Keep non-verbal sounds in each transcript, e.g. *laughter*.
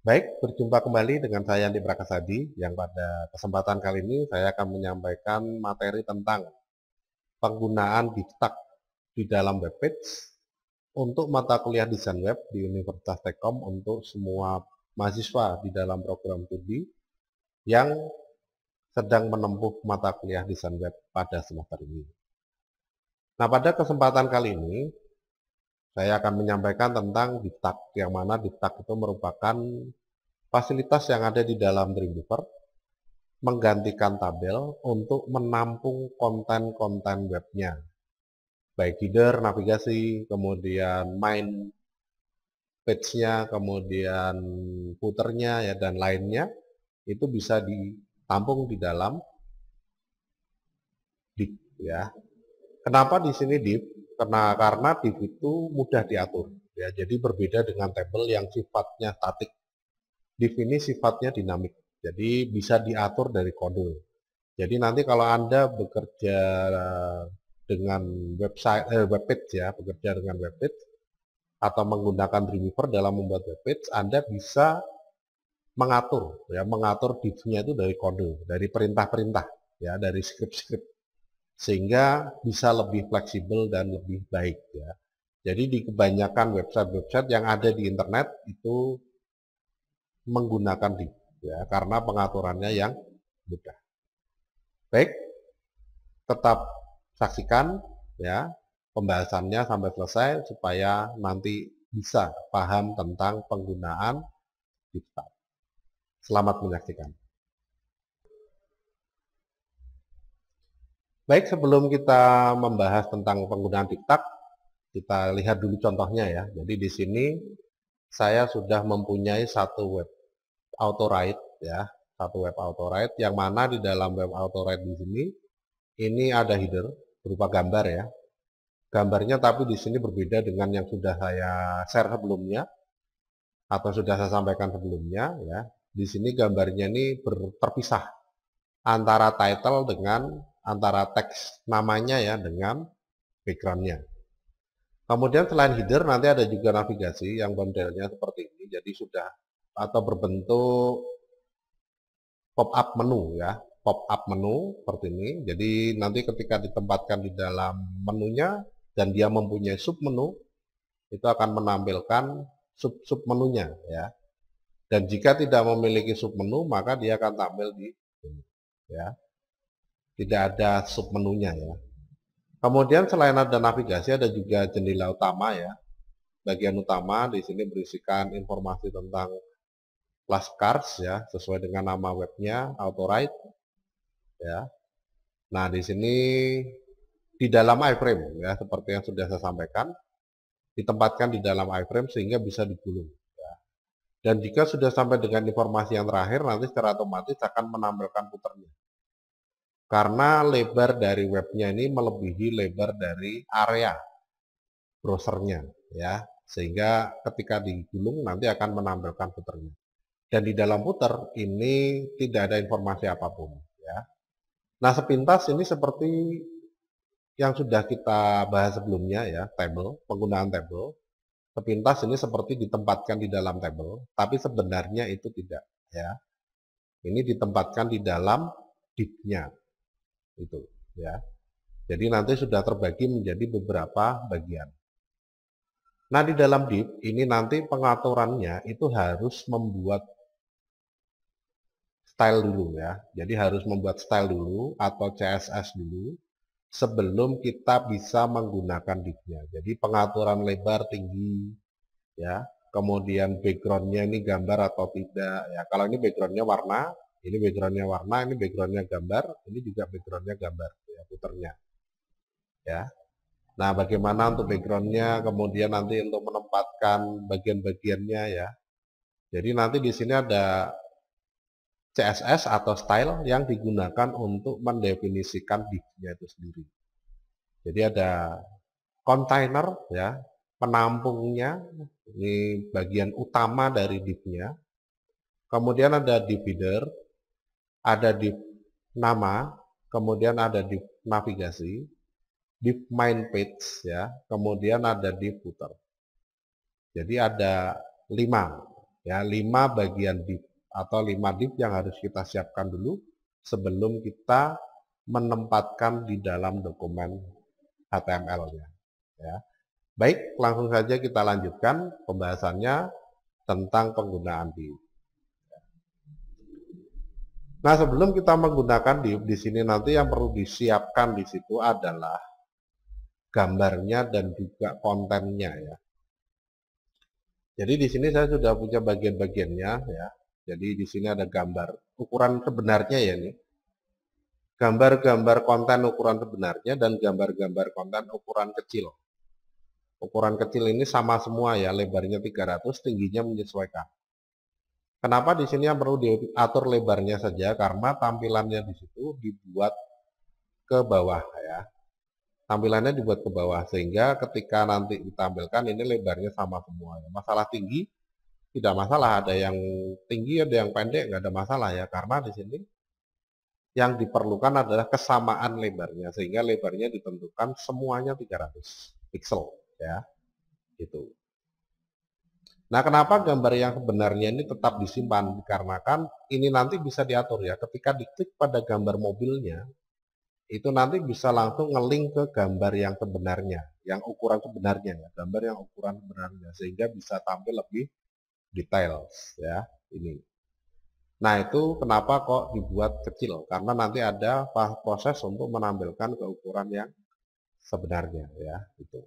Baik, berjumpa kembali dengan saya Andi Prakasadi yang pada kesempatan kali ini saya akan menyampaikan materi tentang penggunaan diktat di dalam webpage untuk mata kuliah desain web di Universitas Tekom untuk semua mahasiswa di dalam program studi yang sedang menempuh mata kuliah desain web pada semester ini. Nah, pada kesempatan kali ini saya akan menyampaikan tentang diptak, yang mana diptak itu merupakan fasilitas yang ada di dalam Dreamweaver, menggantikan tabel untuk menampung konten-konten webnya. Baik header, navigasi, kemudian main page-nya, kemudian puternya, ya, dan lainnya, itu bisa ditampung di dalam dip Ya. Kenapa di sini dip? Karena karena div itu mudah diatur. Ya, jadi berbeda dengan table yang sifatnya statik. Div ini sifatnya dinamik. Jadi bisa diatur dari kode. Jadi nanti kalau Anda bekerja eh, dengan website eh, web ya, bekerja dengan web atau menggunakan Dreamweaver dalam membuat web Anda bisa mengatur ya, mengatur divnya itu dari kode, dari perintah-perintah ya, dari script-script sehingga bisa lebih fleksibel dan lebih baik ya. Jadi di kebanyakan website-website yang ada di internet itu menggunakan div ya karena pengaturannya yang mudah. Baik, tetap saksikan ya pembahasannya sampai selesai supaya nanti bisa paham tentang penggunaan div Selamat menyaksikan. Baik, sebelum kita membahas tentang penggunaan TikTok, kita lihat dulu contohnya ya. Jadi di sini saya sudah mempunyai satu web autoride ya, satu web autoride yang mana di dalam web autoride di sini ini ada header berupa gambar ya. Gambarnya tapi di sini berbeda dengan yang sudah saya share sebelumnya atau sudah saya sampaikan sebelumnya ya. Di sini gambarnya ini terpisah antara title dengan antara teks namanya ya dengan backgroundnya. Kemudian selain header nanti ada juga navigasi yang modelnya seperti ini. Jadi sudah atau berbentuk pop-up menu ya. Pop-up menu seperti ini. Jadi nanti ketika ditempatkan di dalam menunya dan dia mempunyai sub-menu, itu akan menampilkan sub-sub menunya ya. Dan jika tidak memiliki sub-menu maka dia akan tampil di sini ya tidak ada sub menunya ya. Kemudian selain ada navigasi ada juga jendela utama ya. Bagian utama di sini berisikan informasi tentang Last Cards ya, sesuai dengan nama webnya Autoride ya. Nah, di sini di dalam iframe ya, seperti yang sudah saya sampaikan, ditempatkan di dalam iframe sehingga bisa digulung ya. Dan jika sudah sampai dengan informasi yang terakhir, nanti secara otomatis akan menampilkan puternya karena lebar dari webnya ini melebihi lebar dari area browsernya, ya. Sehingga ketika digulung nanti akan menampilkan puternya. Dan di dalam puter ini tidak ada informasi apapun, ya. Nah, sepintas ini seperti yang sudah kita bahas sebelumnya ya, table, penggunaan table. Sepintas ini seperti ditempatkan di dalam table, tapi sebenarnya itu tidak ya. Ini ditempatkan di dalam divnya itu ya. Jadi nanti sudah terbagi menjadi beberapa bagian. Nah di dalam DIP ini nanti pengaturannya itu harus membuat style dulu ya. Jadi harus membuat style dulu atau CSS dulu sebelum kita bisa menggunakan DIP-nya. Jadi pengaturan lebar tinggi ya. Kemudian backgroundnya ini gambar atau tidak ya. Kalau ini backgroundnya warna, ini backgroundnya warna ini backgroundnya gambar ini juga backgroundnya gambar ya puternya ya nah bagaimana untuk backgroundnya kemudian nanti untuk menempatkan bagian-bagiannya ya jadi nanti di sini ada CSS atau style yang digunakan untuk mendefinisikan div itu sendiri jadi ada container ya penampungnya ini bagian utama dari div kemudian ada divider ada di nama, kemudian ada di navigasi, di main page ya, kemudian ada di footer. Jadi ada lima, ya lima bagian div atau lima div yang harus kita siapkan dulu sebelum kita menempatkan di dalam dokumen HTML-nya. Ya. Baik, langsung saja kita lanjutkan pembahasannya tentang penggunaan div. Nah, sebelum kita menggunakan di, di sini nanti yang perlu disiapkan di situ adalah gambarnya dan juga kontennya ya. Jadi di sini saya sudah punya bagian-bagiannya ya. Jadi di sini ada gambar ukuran sebenarnya ya nih. Gambar-gambar konten ukuran sebenarnya dan gambar-gambar konten ukuran kecil. Ukuran kecil ini sama semua ya, lebarnya 300, tingginya menyesuaikan. Kenapa di sini yang perlu diatur lebarnya saja? Karena tampilannya di situ dibuat ke bawah ya. Tampilannya dibuat ke bawah sehingga ketika nanti ditampilkan ini lebarnya sama semuanya. Masalah tinggi tidak masalah, ada yang tinggi ada yang pendek nggak ada masalah ya karena di sini yang diperlukan adalah kesamaan lebarnya sehingga lebarnya ditentukan semuanya 300 pixel ya. Gitu. Nah, kenapa gambar yang sebenarnya ini tetap disimpan? Dikarenakan ini nanti bisa diatur ya. Ketika diklik pada gambar mobilnya, itu nanti bisa langsung ngelink ke gambar yang sebenarnya, yang ukuran sebenarnya ya, gambar yang ukuran sebenarnya sehingga bisa tampil lebih details ya ini. Nah, itu kenapa kok dibuat kecil? Karena nanti ada proses untuk menampilkan ke ukuran yang sebenarnya ya, itu.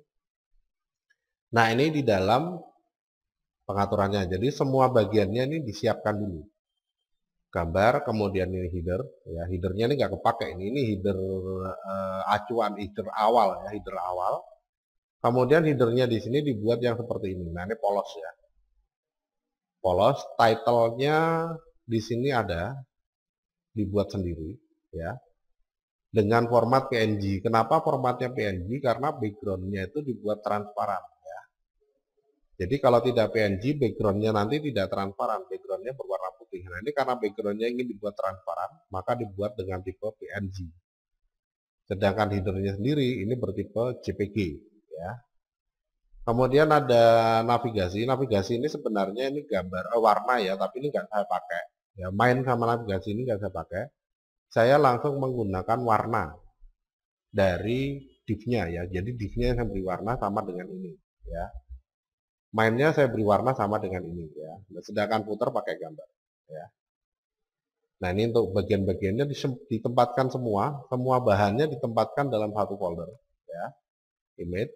Nah, ini di dalam pengaturannya. Jadi semua bagiannya ini disiapkan dulu. Gambar, kemudian ini header. Ya, headernya ini nggak kepake. Ini, ini header uh, acuan, header awal ya, header awal. Kemudian headernya di sini dibuat yang seperti ini. Nah ini polos ya. Polos. title di sini ada dibuat sendiri ya dengan format PNG. Kenapa formatnya PNG? Karena backgroundnya itu dibuat transparan jadi kalau tidak PNG, backgroundnya nanti tidak transparan, backgroundnya berwarna putih. Nah ini karena backgroundnya ingin dibuat transparan, maka dibuat dengan tipe PNG. Sedangkan headernya sendiri ini bertipe JPG, ya. Kemudian ada navigasi. Navigasi ini sebenarnya ini gambar eh, warna ya, tapi ini nggak saya pakai. Ya main sama navigasi ini nggak saya pakai. Saya langsung menggunakan warna dari divnya ya. Jadi divnya yang beri warna sama dengan ini, ya mainnya saya beri warna sama dengan ini ya sedangkan putar pakai gambar ya nah ini untuk bagian-bagiannya ditempatkan semua semua bahannya ditempatkan dalam satu folder ya image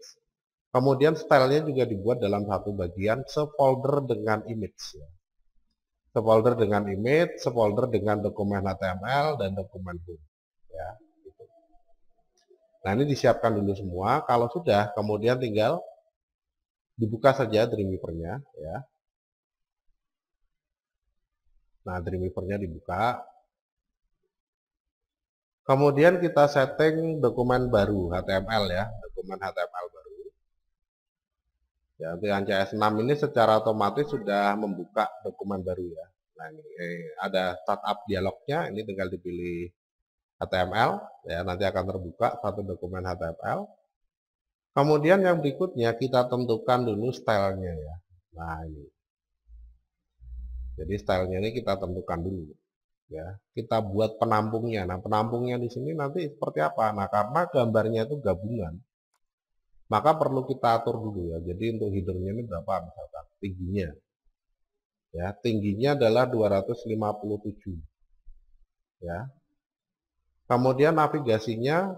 kemudian stylenya juga dibuat dalam satu bagian sefolder dengan image ya. sefolder dengan image sefolder dengan dokumen HTML dan dokumen boom ya gitu. nah ini disiapkan dulu semua kalau sudah kemudian tinggal dibuka saja Dreamweaver-nya ya. Nah, Dreamweaver-nya dibuka. Kemudian kita setting dokumen baru HTML ya, dokumen HTML baru. Ya, di CS6 ini secara otomatis sudah membuka dokumen baru ya. Nah, ini eh, ada startup dialognya, ini tinggal dipilih HTML ya, nanti akan terbuka satu dokumen HTML. Kemudian yang berikutnya kita tentukan dulu stylenya ya. Nah ini. Jadi stylenya ini kita tentukan dulu ya. Kita buat penampungnya. Nah penampungnya di sini nanti seperti apa? Nah karena gambarnya itu gabungan, maka perlu kita atur dulu ya. Jadi untuk hidungnya ini berapa misalkan tingginya? Ya tingginya adalah 257 ya. Kemudian navigasinya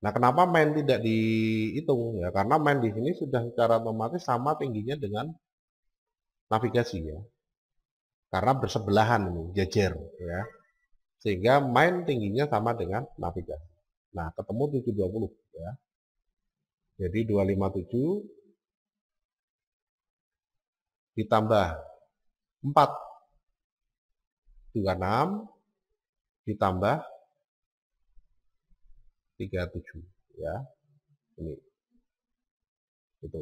Nah, kenapa main tidak dihitung? Ya, karena main di sini sudah secara otomatis sama tingginya dengan navigasi ya. Karena bersebelahan ini, jejer ya. Sehingga main tingginya sama dengan navigasi. Nah, ketemu 720 ya. Jadi 257 ditambah 4 26 ditambah 37 ya ini itu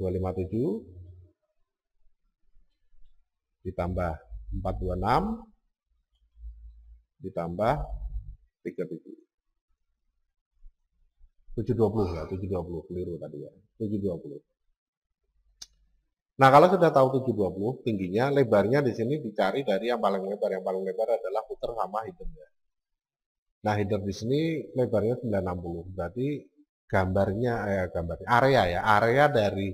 257 ditambah 426 ditambah 37 720 ya, 720 keliru tadi ya. 720. Nah, kalau sudah tahu 720 tingginya, lebarnya di sini dicari dari yang paling lebar. Yang paling lebar adalah puter sama hidungnya. Nah, header di sini lebarnya 960. Berarti gambarnya eh gambarnya area ya, area dari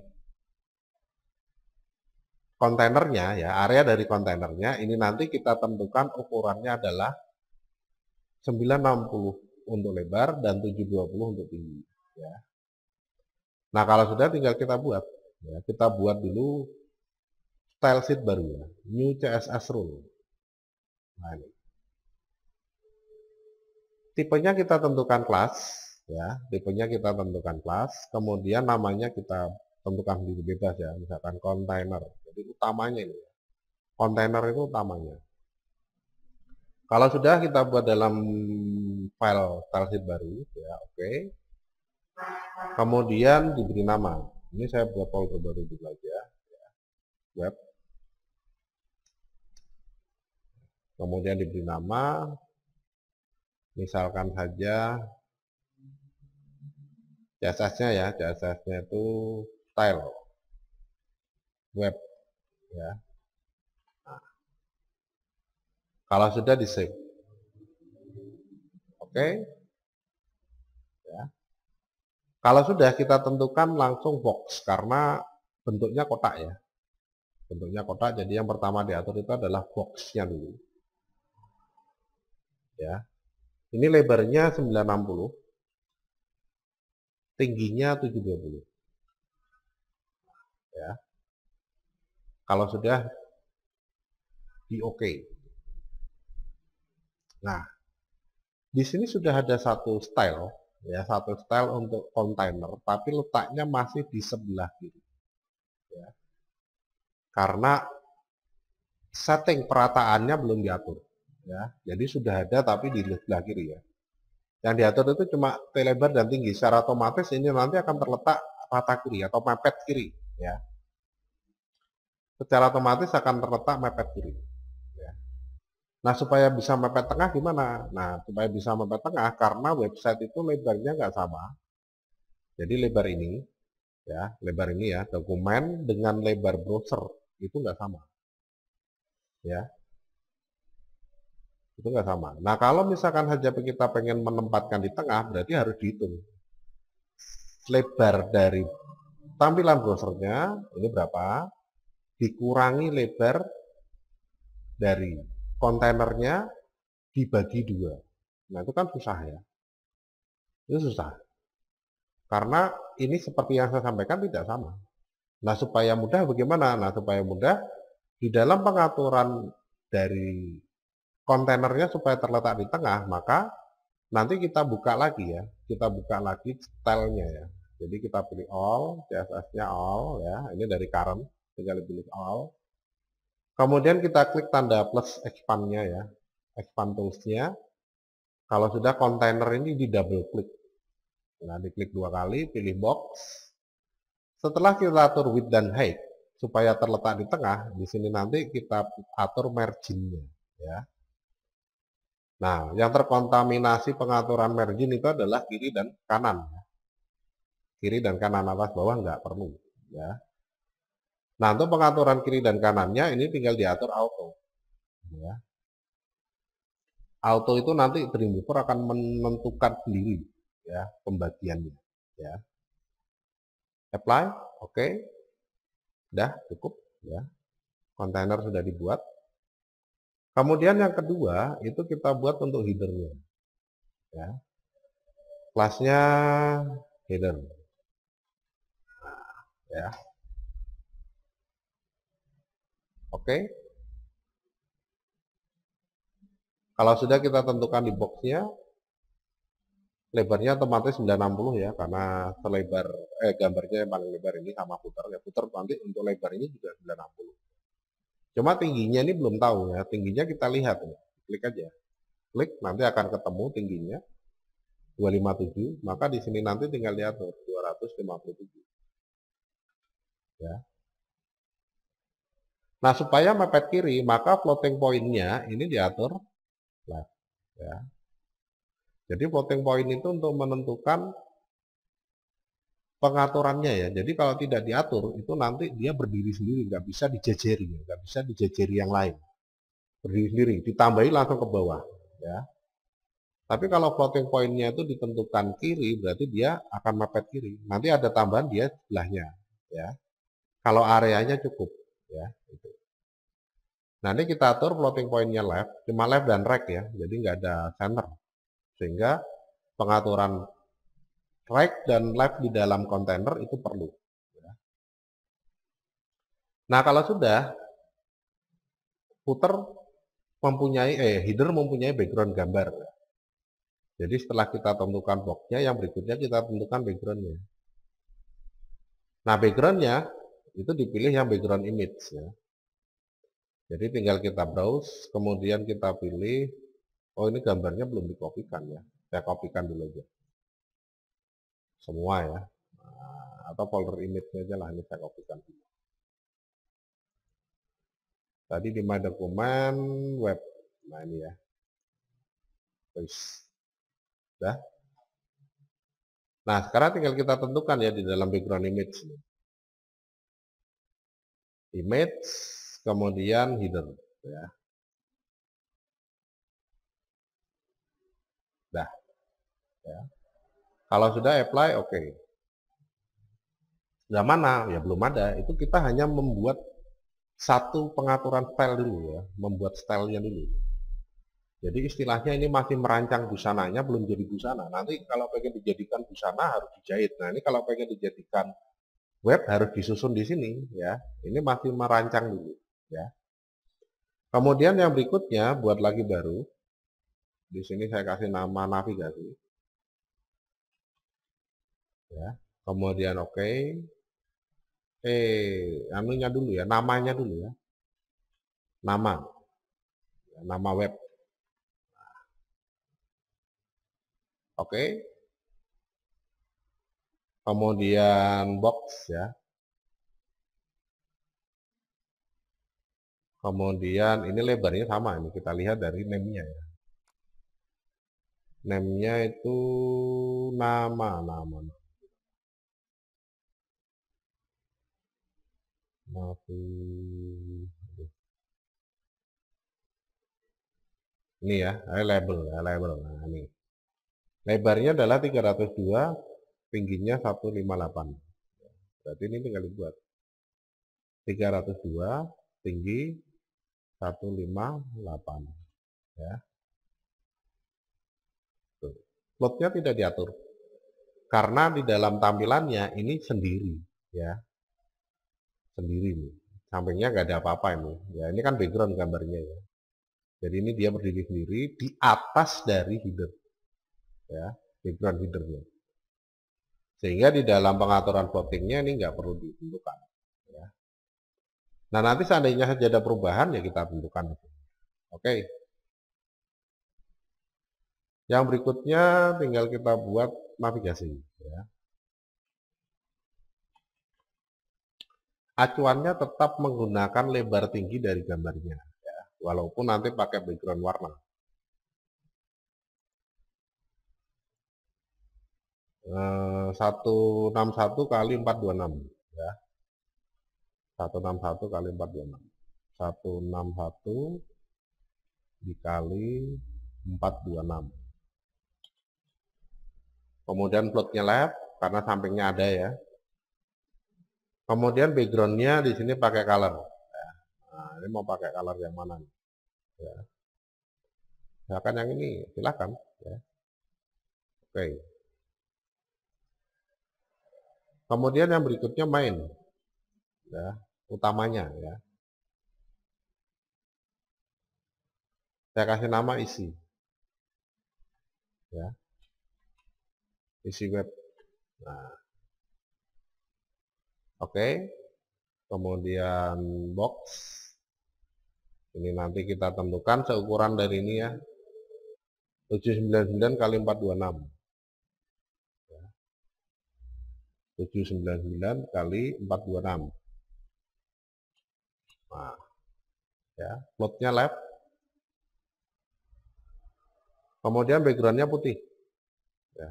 kontainernya ya, area dari kontainernya ini nanti kita tentukan ukurannya adalah 960 untuk lebar dan 720 untuk tinggi ya. Nah, kalau sudah tinggal kita buat ya, kita buat dulu style sheet barunya new CSS rule. Nah, ini tipenya kita tentukan kelas ya tipenya kita tentukan kelas kemudian namanya kita tentukan sendiri bebas ya misalkan container. jadi utamanya ini ya. container itu utamanya kalau sudah kita buat dalam file stylesheet baru ya oke okay. kemudian diberi nama ini saya buat folder baru dulu aja ya. web kemudian diberi nama misalkan saja jasasnya ya jasasnya itu style web ya nah, kalau sudah di save oke okay. ya kalau sudah kita tentukan langsung box karena bentuknya kotak ya bentuknya kotak jadi yang pertama diatur itu adalah boxnya dulu ya ini lebarnya 960, tingginya 720. Ya. Kalau sudah di oke. Okay. Nah, di sini sudah ada satu style ya satu style untuk container, tapi letaknya masih di sebelah kiri ya. karena setting perataannya belum diatur ya jadi sudah ada tapi di sebelah kiri ya yang diatur itu cuma T lebar dan tinggi secara otomatis ini nanti akan terletak patah kiri atau mepet kiri ya secara otomatis akan terletak mepet kiri ya. nah supaya bisa mepet tengah gimana nah supaya bisa mepet tengah karena website itu lebarnya nggak sama jadi lebar ini ya lebar ini ya dokumen dengan lebar browser itu nggak sama ya itu nggak sama. Nah kalau misalkan saja kita pengen menempatkan di tengah, berarti harus dihitung lebar dari tampilan browsernya ini berapa dikurangi lebar dari kontainernya dibagi dua. Nah itu kan susah ya, itu susah karena ini seperti yang saya sampaikan tidak sama. Nah supaya mudah bagaimana? Nah supaya mudah di dalam pengaturan dari kontainernya supaya terletak di tengah, maka nanti kita buka lagi ya, kita buka lagi stylenya ya. Jadi kita pilih all, CSS-nya all ya, ini dari current, tinggal pilih all. Kemudian kita klik tanda plus expand-nya ya, expand tools-nya. Kalau sudah kontainer ini di double klik. Nah, diklik dua kali, pilih box. Setelah kita atur width dan height, supaya terletak di tengah, di sini nanti kita atur margin-nya ya. Nah, yang terkontaminasi pengaturan margin itu adalah kiri dan kanan. Ya. Kiri dan kanan atas bawah nggak perlu. ya. Nah, untuk pengaturan kiri dan kanannya ini tinggal diatur auto. Ya. Auto itu nanti Dreamweaver akan menentukan sendiri ya pembagiannya. Ya. Apply, oke. Okay. Dah, cukup. ya. Kontainer sudah dibuat. Kemudian yang kedua itu kita buat untuk headernya. Ya. Kelasnya header. Nah, ya. Oke. Kalau sudah kita tentukan di boxnya, lebarnya otomatis 960 ya karena selebar eh gambarnya yang paling lebar ini sama putarnya putar nanti untuk lebar ini juga 960 Cuma tingginya ini belum tahu ya. Tingginya kita lihat nih. Klik aja. Klik nanti akan ketemu tingginya 257, maka di sini nanti tinggal lihat 257. Ya. Nah, supaya mepet kiri, maka floating pointnya ini diatur left, ya. Jadi floating point itu untuk menentukan pengaturannya ya. Jadi kalau tidak diatur itu nanti dia berdiri sendiri, nggak bisa dijejeri, nggak bisa dijejeri yang lain. Berdiri sendiri, ditambahi langsung ke bawah. Ya. Tapi kalau floating pointnya itu ditentukan kiri, berarti dia akan mepet kiri. Nanti ada tambahan dia sebelahnya. Ya. Kalau areanya cukup. Ya, itu. Nah ini kita atur floating pointnya left, cuma left dan right ya, jadi nggak ada center. Sehingga pengaturan track dan live di dalam kontainer itu perlu. Ya. Nah kalau sudah, footer mempunyai, eh header mempunyai background gambar. Ya. Jadi setelah kita tentukan boxnya, yang berikutnya kita tentukan backgroundnya. Nah backgroundnya itu dipilih yang background image ya. Jadi tinggal kita browse, kemudian kita pilih, oh ini gambarnya belum dikopikan ya, saya kopikan dulu aja semua ya nah, atau folder image-nya aja lah ini saya copykan dulu. Tadi di my dokumen web, nah ini ya, terus, dah. Nah sekarang tinggal kita tentukan ya di dalam background image ini. Image, kemudian header, ya. Dah, ya. Kalau sudah apply, oke. Okay. Sudah mana? Ya belum ada. Itu kita hanya membuat satu pengaturan style dulu ya, membuat stylenya dulu. Jadi istilahnya ini masih merancang busananya, belum jadi busana. Nanti kalau pengen dijadikan busana harus dijahit. Nah ini kalau pengen dijadikan web harus disusun di sini ya. Ini masih merancang dulu ya. Kemudian yang berikutnya buat lagi baru. Di sini saya kasih nama navigasi ya kemudian oke okay. eh anunya dulu ya namanya dulu ya nama ya, nama web nah. oke okay. kemudian box ya kemudian ini lebarnya sama ini kita lihat dari name-nya ya name-nya itu nama nama ini ya, eh, label, eh, label. Nah, ini. Lebarnya adalah 302, tingginya 158. Berarti ini tinggal dibuat. 302, tinggi 158. Ya. Tuh. Plotnya tidak diatur. Karena di dalam tampilannya ini sendiri, ya sendiri nih. Sampingnya nggak ada apa-apa ini. Ya ini kan background gambarnya ya. Jadi ini dia berdiri sendiri di atas dari header. Ya, background headernya. Sehingga di dalam pengaturan floatingnya ini nggak perlu ditentukan. Ya. Nah nanti seandainya saja ada perubahan ya kita tentukan. Oke. Okay. Yang berikutnya tinggal kita buat navigasi. Ya. acuannya tetap menggunakan lebar tinggi dari gambarnya ya, walaupun nanti pakai background warna eh, satu enam kali 426 ya satu enam kali 426 dua satu enam dikali 426 kemudian plotnya lab karena sampingnya ada ya Kemudian backgroundnya di sini pakai color. Ya. Nah, ini mau pakai color yang mana? Ya. Silakan yang ini, silakan. Ya. Oke. Kemudian yang berikutnya main, ya, utamanya ya. Saya kasih nama isi, ya, isi web. Nah, Oke. Okay. Kemudian box. Ini nanti kita tentukan seukuran dari ini ya. 799 kali 426. 799 kali 426. Nah, ya, plotnya left Kemudian backgroundnya putih. Ya,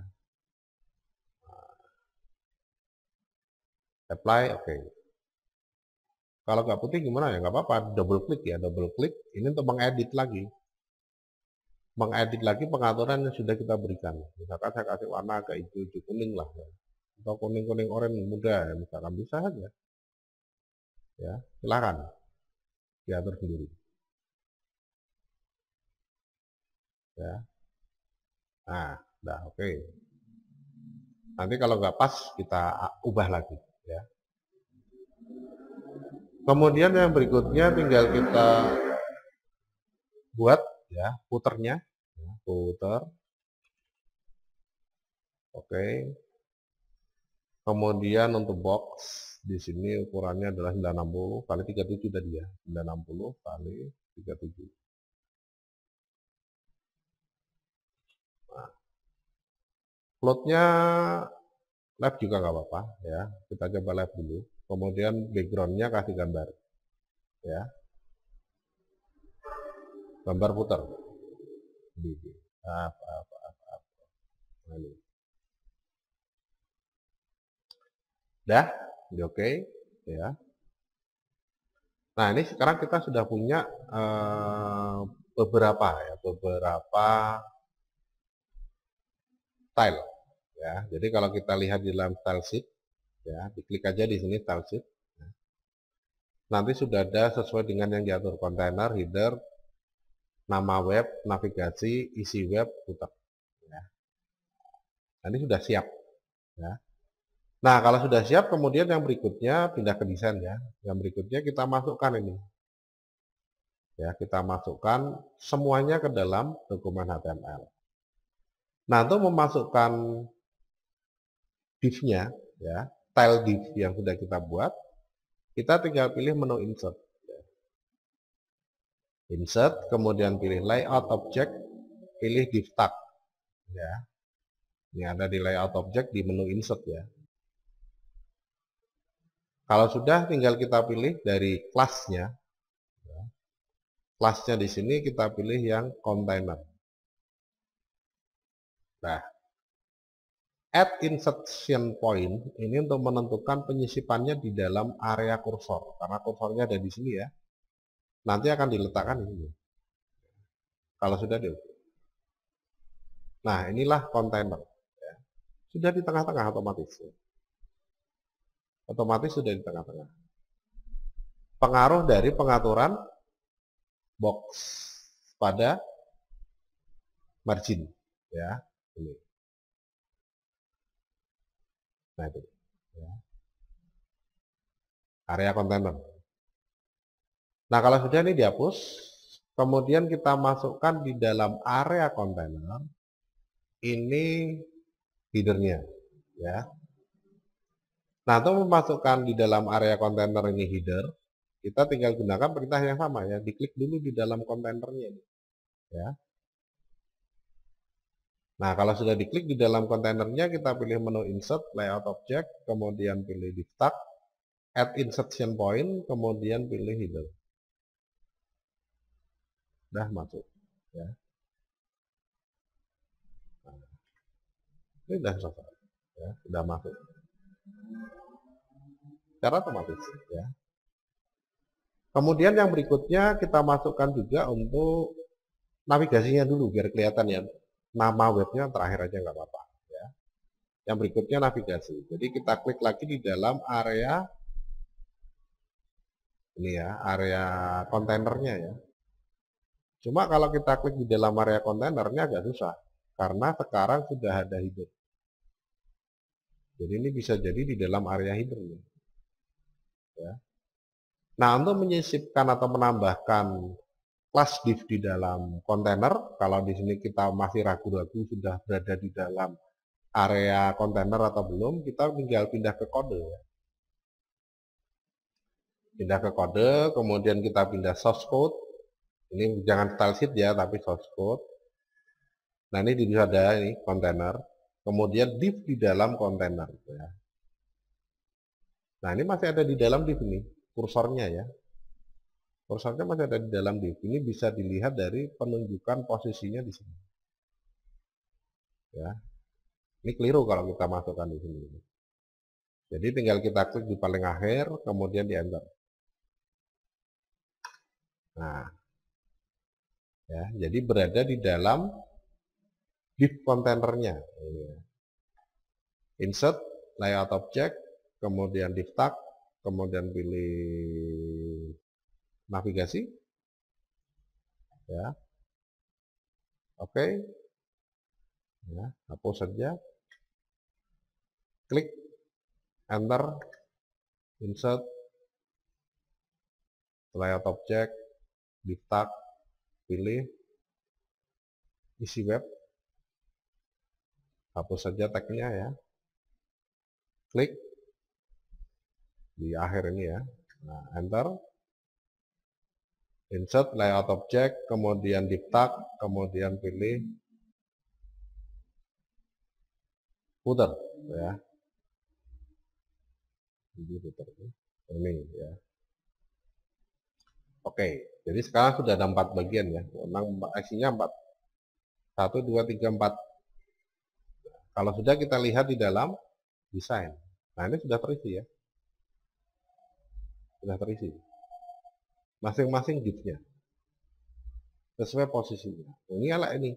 apply oke okay. kalau nggak putih gimana ya nggak apa-apa double klik ya double klik ini untuk mengedit lagi mengedit lagi pengaturan yang sudah kita berikan misalkan saya kasih warna agak hijau-hijau kuning lah ya. atau kuning-kuning oranye muda ya misalkan bisa saja ya silahkan diatur sendiri ya nah udah oke okay. nanti kalau nggak pas kita ubah lagi ya. Kemudian yang berikutnya tinggal kita buat ya puternya, ya, puter. Oke. Kemudian untuk box di sini ukurannya adalah 960 kali 37 tadi ya. 960 kali 37. Nah, plotnya Lab juga nggak apa-apa ya. Kita coba lab dulu. Kemudian backgroundnya kasih gambar. Ya. Gambar putar. Apa, apa, apa, apa. Dah, oke, okay. ya. Nah ini sekarang kita sudah punya uh, beberapa ya, beberapa tile ya jadi kalau kita lihat di dalam stylesheet ya diklik aja di sini stylesheet ya. nanti sudah ada sesuai dengan yang diatur kontainer header nama web navigasi isi web footer ya. nanti sudah siap ya nah kalau sudah siap kemudian yang berikutnya pindah ke desain ya yang berikutnya kita masukkan ini ya kita masukkan semuanya ke dalam dokumen HTML nah untuk memasukkan div ya, tile div yang sudah kita buat, kita tinggal pilih menu insert. Ya. Insert, kemudian pilih layout object, pilih div tag. Ya. Ini ada di layout object di menu insert ya. Kalau sudah tinggal kita pilih dari kelasnya. Kelasnya ya. di sini kita pilih yang container. Nah, At insertion point ini untuk menentukan penyisipannya di dalam area kursor karena kursornya ada di sini ya. Nanti akan diletakkan di sini. Kalau sudah di Nah, inilah container ya. Sudah di tengah-tengah otomatis. Ya. Otomatis sudah di tengah-tengah. Pengaruh dari pengaturan box pada margin ya. Ini itu. Ya. Area kontainer. Nah kalau sudah ini dihapus, kemudian kita masukkan di dalam area kontainer ini hidernya, ya. Nah untuk memasukkan di dalam area kontainer ini header, kita tinggal gunakan perintah yang sama ya, diklik dulu di dalam kontainernya, ini, ya. Nah, kalau sudah diklik di dalam kontainernya, kita pilih menu Insert, Layout Object, kemudian pilih Div Tag, Add Insertion Point, kemudian pilih Header. Sudah masuk. Ya. ini sudah selesai. Ya, sudah masuk. Secara otomatis. Ya. Kemudian yang berikutnya kita masukkan juga untuk navigasinya dulu biar kelihatan ya nama webnya terakhir aja nggak apa-apa ya. Yang berikutnya navigasi. Jadi kita klik lagi di dalam area ini ya, area kontainernya ya. Cuma kalau kita klik di dalam area kontainernya agak susah karena sekarang sudah ada hidup. Jadi ini bisa jadi di dalam area hidup ya. Nah, untuk menyisipkan atau menambahkan class div di dalam kontainer. Kalau di sini kita masih ragu-ragu sudah berada di dalam area kontainer atau belum, kita tinggal pindah ke kode. Ya. Pindah ke kode, kemudian kita pindah source code. Ini jangan style sheet ya, tapi source code. Nah ini di ada ini kontainer. Kemudian div di dalam kontainer. Gitu ya. Nah ini masih ada di dalam div ini, kursornya ya. Kursornya masih ada di dalam div. Ini bisa dilihat dari penunjukan posisinya di sini. Ya. Ini keliru kalau kita masukkan di sini. Jadi tinggal kita klik di paling akhir, kemudian di enter. Nah. Ya, jadi berada di dalam div kontainernya. Ya. Insert, layout object, kemudian div tag, kemudian pilih navigasi ya oke okay. ya hapus saja klik enter insert layout object di tag pilih isi web hapus saja tagnya ya klik di akhir ini ya nah, enter insert layout object, kemudian di tag, kemudian pilih footer ya. Jadi footer ini ya. Oke, jadi sekarang sudah ada empat bagian ya. Memang aksinya empat. Satu, dua, tiga, empat. Kalau sudah kita lihat di dalam desain. Nah ini sudah terisi ya. Sudah terisi masing-masing giftnya sesuai posisinya nah, ini ala ini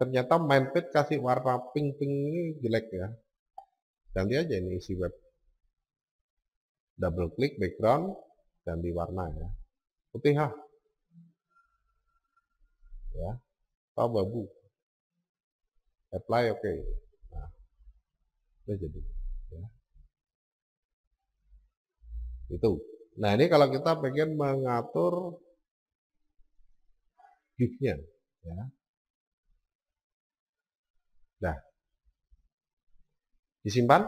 ternyata main page kasih warna pink-pink ini jelek ya ganti aja ini isi web double klik background ganti warna ya putih ha ah. ya atau babu apply oke okay. nah itu jadi ya. itu Nah ini kalau kita pengen mengatur gifnya ya. Nah, disimpan,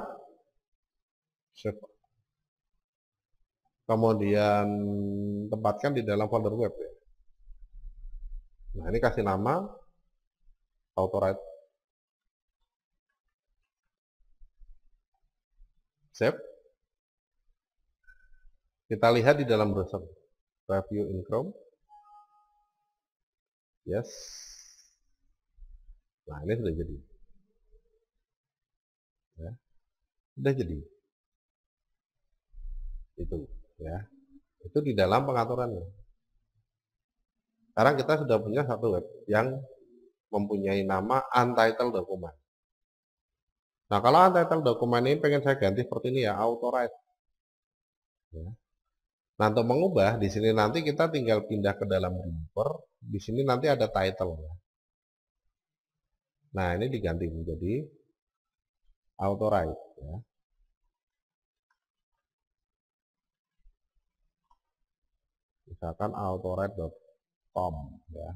save, kemudian tempatkan di dalam folder web. Ya. Nah ini kasih nama, autorite, save, kita lihat di dalam browser. Review in Chrome. Yes. Nah, ini sudah jadi. Ya. Sudah jadi. Itu, ya. Itu di dalam pengaturannya. Sekarang kita sudah punya satu web yang mempunyai nama untitled dokumen. Nah, kalau untitled dokumen ini pengen saya ganti seperti ini ya, authorized Ya. Nah untuk mengubah di sini nanti kita tinggal pindah ke dalam driver. Di sini nanti ada title. Ya. Nah ini diganti menjadi auto Ya. Misalkan autorite.com ya.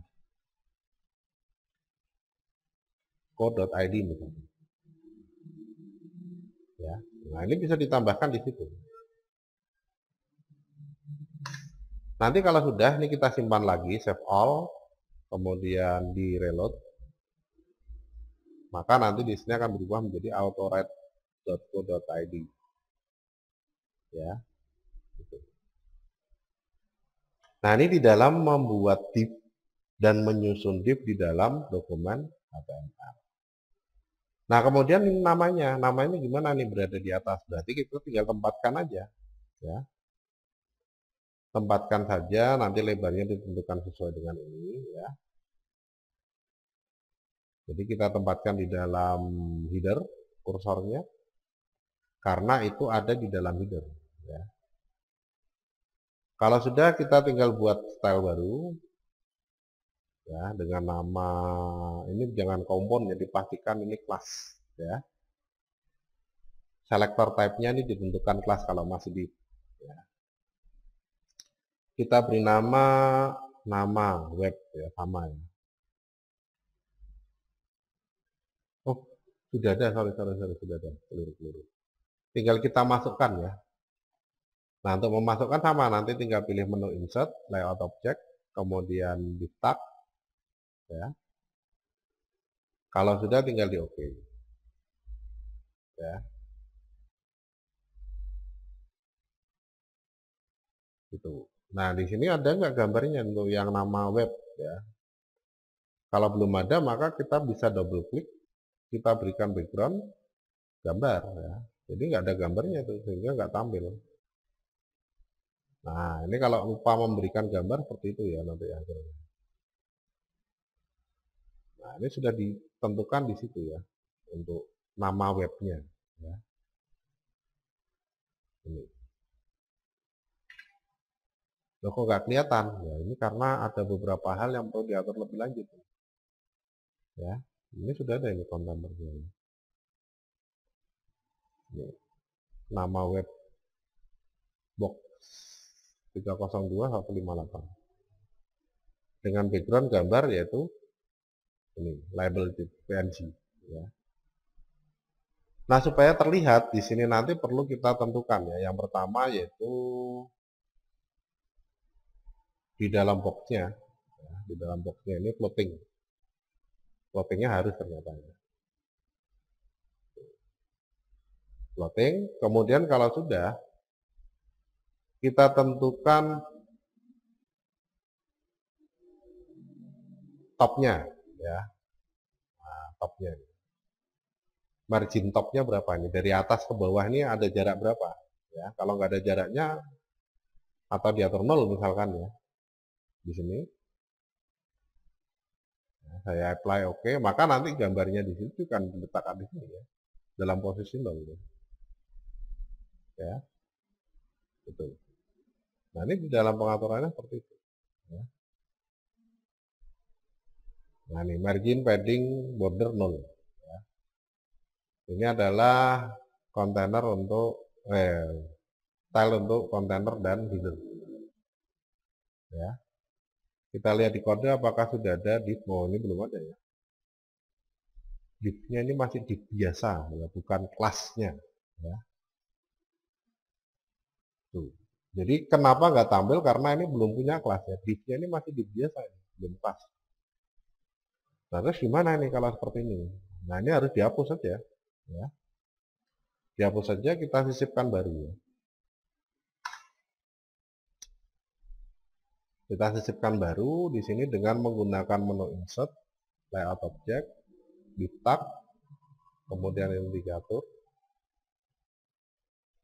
co.id misalnya. Ya. Nah ini bisa ditambahkan di situ. Nanti kalau sudah, ini kita simpan lagi, save all, kemudian di reload. Maka nanti di sini akan berubah menjadi autoread.co.id. Ya. Gitu. Nah, ini di dalam membuat div dan menyusun div di dalam dokumen HTML. Nah, kemudian namanya, namanya gimana nih berada di atas? Berarti kita tinggal tempatkan aja, ya tempatkan saja nanti lebarnya ditentukan sesuai dengan ini ya jadi kita tempatkan di dalam header kursornya karena itu ada di dalam header ya kalau sudah kita tinggal buat style baru ya dengan nama ini jangan kompon ya dipastikan ini kelas ya selector type-nya ini ditentukan kelas kalau masih di ya kita beri nama nama web ya sama ya. Oh sudah ada sorry sorry sorry sudah ada keliru keliru. Tinggal kita masukkan ya. Nah untuk memasukkan sama nanti tinggal pilih menu insert layout object kemudian di tag ya. Kalau sudah tinggal di OK. Ya. Itu. Nah, di sini ada nggak gambarnya untuk yang nama web ya. Kalau belum ada, maka kita bisa double klik, kita berikan background gambar ya. Jadi nggak ada gambarnya tuh, sehingga nggak tampil. Nah, ini kalau lupa memberikan gambar seperti itu ya nanti akhirnya. Nah, ini sudah ditentukan di situ ya untuk nama webnya ya. Ini. Loh kok nggak kelihatan? Ya, ini karena ada beberapa hal yang perlu diatur lebih lanjut. Ya, ini sudah ada ini kontainer Ini, nama web box 302158 dengan background gambar yaitu ini label PNG ya. Nah supaya terlihat di sini nanti perlu kita tentukan ya. Yang pertama yaitu di dalam boxnya ya, di dalam boxnya ini floating floatingnya harus ternyata floating kemudian kalau sudah kita tentukan topnya ya nah, topnya margin topnya berapa ini? dari atas ke bawah ini ada jarak berapa ya kalau nggak ada jaraknya atau diatur nol misalkan ya di sini. Nah, saya apply oke, maka nanti gambarnya di situ kan diletakkan di sini ya, dalam posisi nol Ya, betul. Nah ini di dalam pengaturannya seperti itu. Ya. Nah ini margin padding border nol. Ya. Ini adalah kontainer untuk eh, style untuk kontainer dan header. Ya. Kita lihat di kode apakah sudah ada div. Oh, ini belum ada ya. Divnya ini masih div biasa, ya, bukan kelasnya. Ya. Tuh. Jadi kenapa nggak tampil? Karena ini belum punya kelas ya. Divnya ini masih div biasa, ya. belum pas nah, terus gimana nih kalau seperti ini? Nah, ini harus dihapus saja. Ya. Dihapus saja, kita sisipkan baru ya. kita sisipkan baru di sini dengan menggunakan menu insert layout object di tab kemudian indikator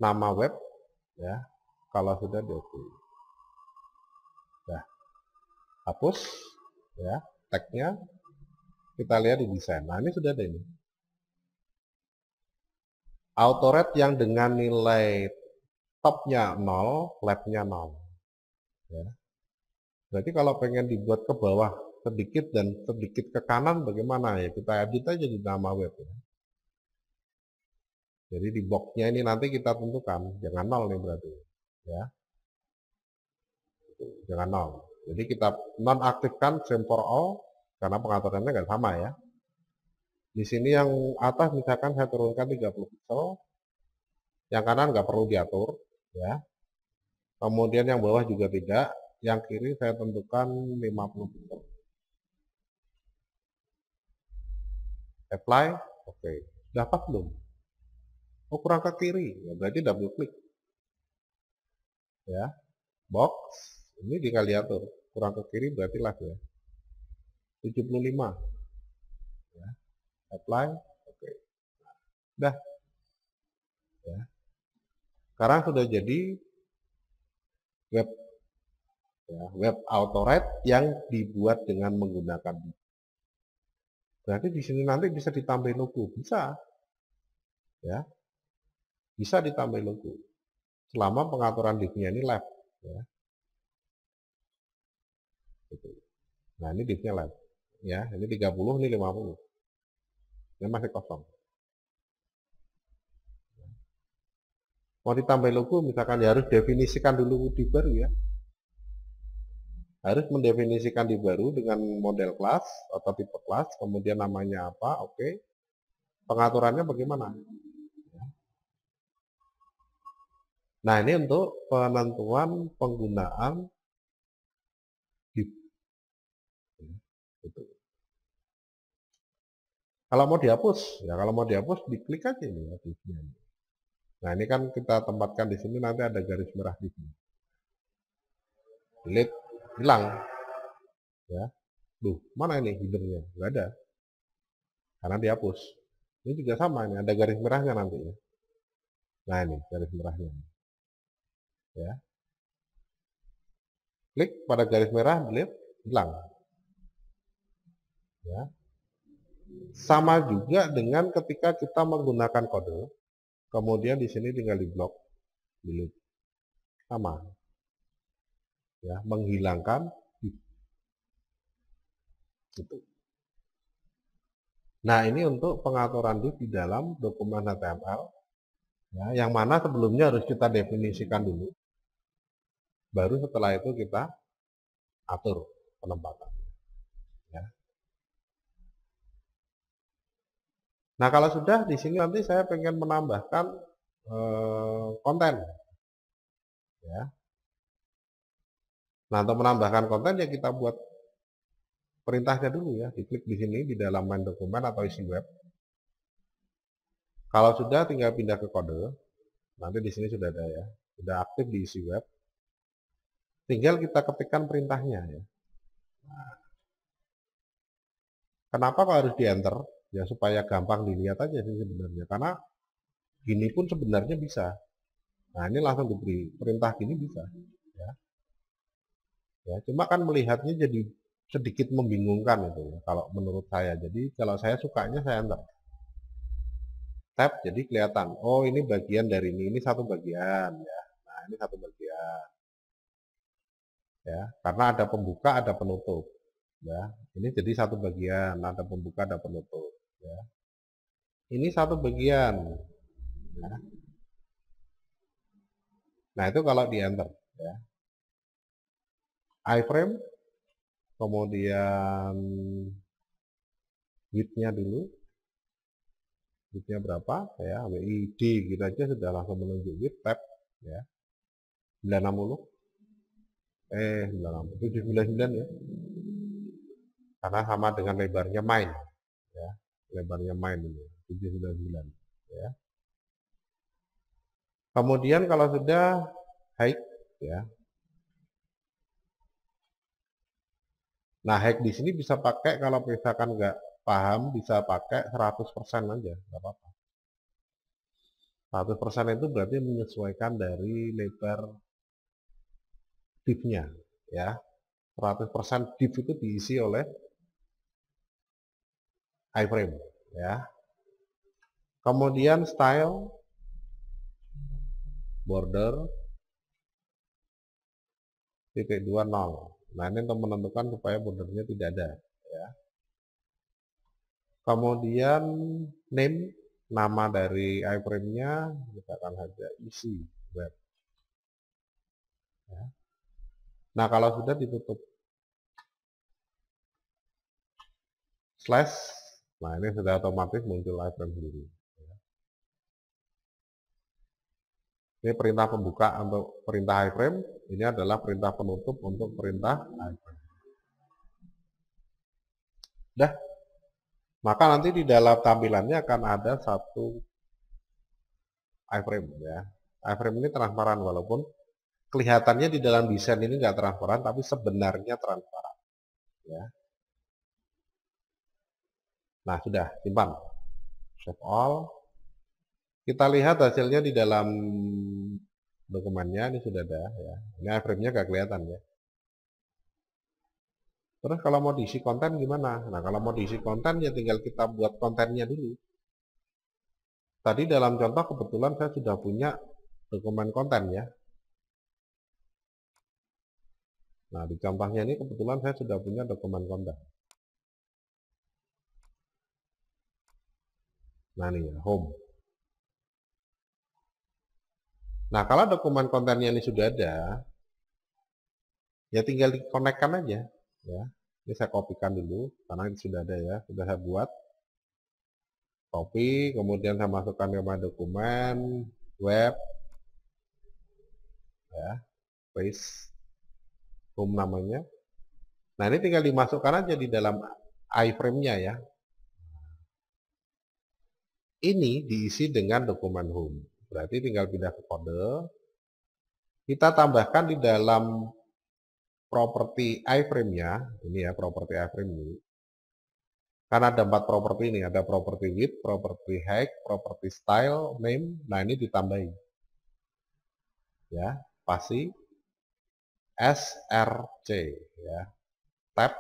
nama web ya kalau sudah di oke nah hapus ya tagnya kita lihat di desain nah ini sudah ada ini autoret yang dengan nilai topnya 0 labnya 0 ya Berarti kalau pengen dibuat ke bawah sedikit dan sedikit ke kanan bagaimana ya kita edit aja di nama web ya. Jadi di boxnya ini nanti kita tentukan jangan nol nih berarti ya. Jangan nol. Jadi kita nonaktifkan same all karena pengaturannya nggak sama ya. Di sini yang atas misalkan saya turunkan 30 pixel, yang kanan nggak perlu diatur ya. Kemudian yang bawah juga tidak, yang kiri saya tentukan 50 detik apply oke okay. dapat belum oh kurang ke kiri ya berarti double klik ya box ini dikali atur kurang ke kiri berarti lah ya 75 ya apply oke okay. dah ya sekarang sudah jadi web ya, web autorate yang dibuat dengan menggunakan berarti di sini nanti bisa ditambah logo bisa ya bisa ditambah logo selama pengaturan divnya ini lab ya. Gitu. nah ini divnya lab ya ini 30 ini 50 ini masih kosong mau ditambah logo misalkan ya harus definisikan dulu di baru ya harus mendefinisikan di baru dengan model kelas atau tipe kelas, kemudian namanya apa, oke. Okay. Pengaturannya bagaimana? Nah, ini untuk penentuan penggunaan HIP. Gitu. Kalau mau dihapus, ya kalau mau dihapus diklik aja ini ya Nah, ini kan kita tempatkan di sini nanti ada garis merah di sini Delete hilang. Ya. Duh, mana ini hidernya Nggak ada. Karena dihapus. Ini juga sama, ini ada garis merahnya nanti. Ya. Nah ini garis merahnya. Ya. Klik pada garis merah, klik hilang. Ya. Sama juga dengan ketika kita menggunakan kode, kemudian di sini tinggal di blok, delete. Sama, ya, menghilangkan itu. Nah ini untuk pengaturan div di dalam dokumen HTML, ya, yang mana sebelumnya harus kita definisikan dulu, baru setelah itu kita atur penempatan. Ya. Nah kalau sudah di sini nanti saya pengen menambahkan eh, konten, ya, Nah, untuk menambahkan konten ya kita buat perintahnya dulu ya. Diklik di sini di dalam main dokumen atau isi web. Kalau sudah tinggal pindah ke kode. Nanti di sini sudah ada ya. Sudah aktif di isi web. Tinggal kita ketikkan perintahnya ya. Nah. kenapa kok harus di enter? Ya supaya gampang dilihat aja sih sebenarnya. Karena gini pun sebenarnya bisa. Nah, ini langsung diberi perintah gini bisa ya. Ya, cuma kan melihatnya jadi sedikit membingungkan itu ya, kalau menurut saya. Jadi kalau saya sukanya saya enter tab jadi kelihatan. Oh, ini bagian dari ini, ini satu bagian ya. Nah, ini satu bagian. Ya, karena ada pembuka, ada penutup. Ya, ini jadi satu bagian, ada pembuka, ada penutup, ya. Ini satu bagian. Ya. Nah, itu kalau di enter ya iframe kemudian widthnya dulu widthnya berapa ya WID gitu aja sudah langsung menunjuk width tab ya 960 eh 96 799 ya karena sama dengan lebarnya main ya lebarnya main ini 799 ya kemudian kalau sudah high ya Nah, hack di sini bisa pakai kalau misalkan nggak paham, bisa pakai 100% aja, nggak apa-apa. 100% itu berarti menyesuaikan dari lebar divnya nya ya. 100% div itu diisi oleh iframe, ya. Kemudian style border titik 20 Nah, ini untuk menentukan supaya bordernya tidak ada. Ya. Kemudian name, nama dari iframe-nya, kita akan saja isi web. Ya. Nah, kalau sudah ditutup slash, nah ini sudah otomatis muncul iframe sendiri. Ini perintah pembuka untuk perintah iframe. Ini adalah perintah penutup untuk perintah iframe. Dah. Maka nanti di dalam tampilannya akan ada satu iframe ya. Iframe ini transparan walaupun kelihatannya di dalam desain ini nggak transparan tapi sebenarnya transparan ya. Nah, sudah simpan. Save all. Kita lihat hasilnya di dalam dokumennya, ini sudah ada ya. Ini iframe-nya gak kelihatan ya. Terus kalau mau diisi konten gimana? Nah kalau mau diisi konten ya tinggal kita buat kontennya dulu. Tadi dalam contoh kebetulan saya sudah punya dokumen konten ya. Nah di contohnya ini kebetulan saya sudah punya dokumen konten. Nah ini ya, home. Nah, kalau dokumen kontennya ini sudah ada, ya tinggal dikonekkan aja. Ya, ini saya kopikan dulu, karena ini sudah ada ya, sudah saya buat. Copy, kemudian saya masukkan ke My dokumen, web, ya, paste, home namanya. Nah, ini tinggal dimasukkan aja di dalam iframe-nya ya. Ini diisi dengan dokumen home. Berarti tinggal pindah ke kode. Kita tambahkan di dalam properti iframe-nya, ini ya properti iframe ini. Karena ada empat properti ini, ada properti width, properti height, properti style, name. Nah, ini ditambahin. Ya, pasti src ya. Tab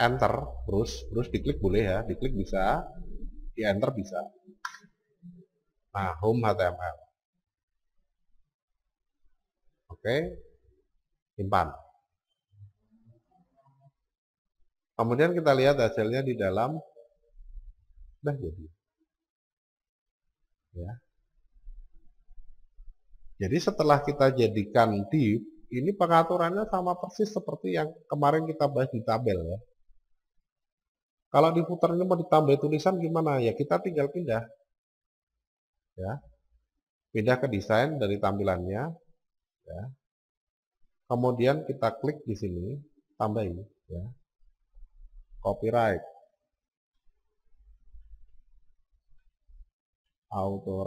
enter terus terus diklik boleh ya, diklik bisa, di enter bisa. Mahum HTML. Oke, simpan. Kemudian kita lihat hasilnya di dalam sudah jadi. Ya. Jadi setelah kita jadikan div, ini pengaturannya sama persis seperti yang kemarin kita bahas di tabel ya. Kalau diputarnya mau ditambah tulisan gimana? Ya kita tinggal pindah ya pindah ke desain dari tampilannya ya kemudian kita klik di sini tambahin ya copyright authoright.co.id